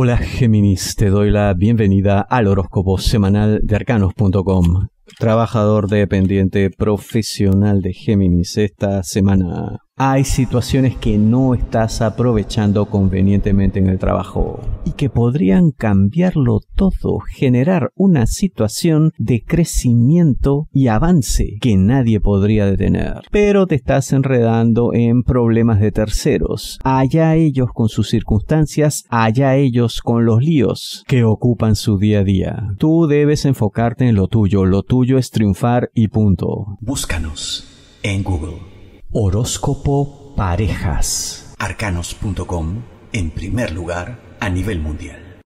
Hola Géminis, te doy la bienvenida al horóscopo semanal de arcanos.com. Trabajador dependiente profesional de Géminis esta semana hay situaciones que no estás aprovechando convenientemente en el trabajo y que podrían cambiarlo todo, generar una situación de crecimiento y avance que nadie podría detener. Pero te estás enredando en problemas de terceros, allá ellos con sus circunstancias, allá ellos con los líos que ocupan su día a día. Tú debes enfocarte en lo tuyo, lo tuyo es triunfar y punto. Búscanos en Google. Horóscopo Parejas. Arcanos.com en primer lugar a nivel mundial.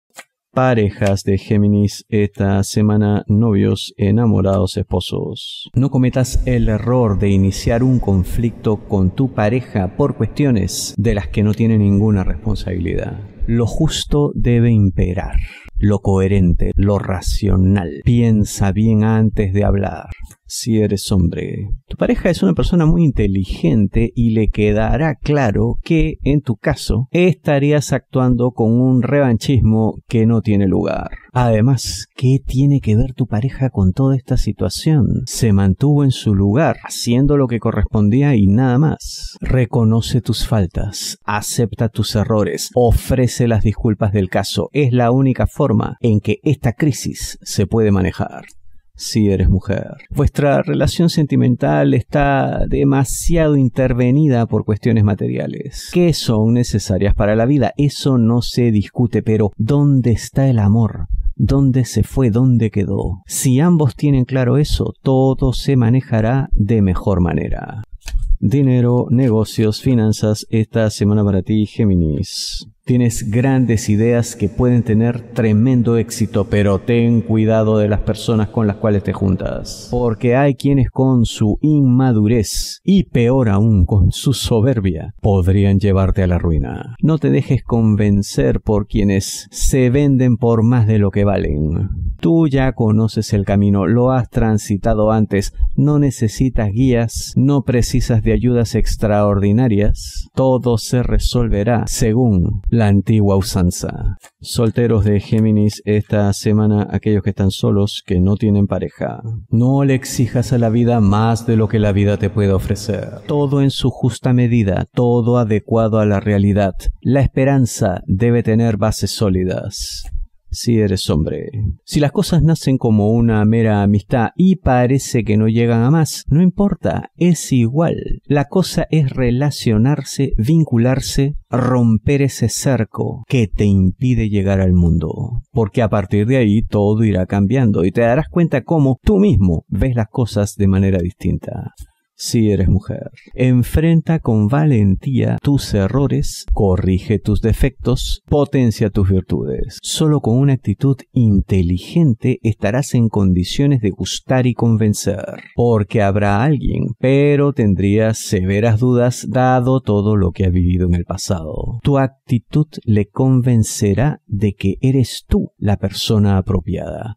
Parejas de Géminis esta semana, novios, enamorados, esposos. No cometas el error de iniciar un conflicto con tu pareja por cuestiones de las que no tiene ninguna responsabilidad. Lo justo debe imperar lo coherente, lo racional. Piensa bien antes de hablar. Si eres hombre, tu pareja es una persona muy inteligente y le quedará claro que, en tu caso, estarías actuando con un revanchismo que no tiene lugar. Además, ¿qué tiene que ver tu pareja con toda esta situación? Se mantuvo en su lugar, haciendo lo que correspondía y nada más. Reconoce tus faltas, acepta tus errores, ofrece las disculpas del caso. Es la única forma en que esta crisis se puede manejar si eres mujer. Vuestra relación sentimental está demasiado intervenida por cuestiones materiales, que son necesarias para la vida. Eso no se discute, pero ¿dónde está el amor? ¿Dónde se fue? ¿Dónde quedó? Si ambos tienen claro eso, todo se manejará de mejor manera dinero, negocios, finanzas, esta semana para ti, Géminis. Tienes grandes ideas que pueden tener tremendo éxito, pero ten cuidado de las personas con las cuales te juntas. Porque hay quienes con su inmadurez y peor aún con su soberbia podrían llevarte a la ruina. No te dejes convencer por quienes se venden por más de lo que valen. Tú ya conoces el camino, lo has transitado antes, no necesitas guías, no precisas de ayudas extraordinarias, todo se resolverá según la antigua usanza. Solteros de Géminis, esta semana aquellos que están solos, que no tienen pareja, no le exijas a la vida más de lo que la vida te puede ofrecer. Todo en su justa medida, todo adecuado a la realidad. La esperanza debe tener bases sólidas si eres hombre. Si las cosas nacen como una mera amistad y parece que no llegan a más, no importa, es igual. La cosa es relacionarse, vincularse, romper ese cerco que te impide llegar al mundo. Porque a partir de ahí todo irá cambiando y te darás cuenta cómo tú mismo ves las cosas de manera distinta si eres mujer. Enfrenta con valentía tus errores, corrige tus defectos, potencia tus virtudes. Solo con una actitud inteligente estarás en condiciones de gustar y convencer, porque habrá alguien, pero tendrías severas dudas dado todo lo que ha vivido en el pasado. Tu actitud le convencerá de que eres tú la persona apropiada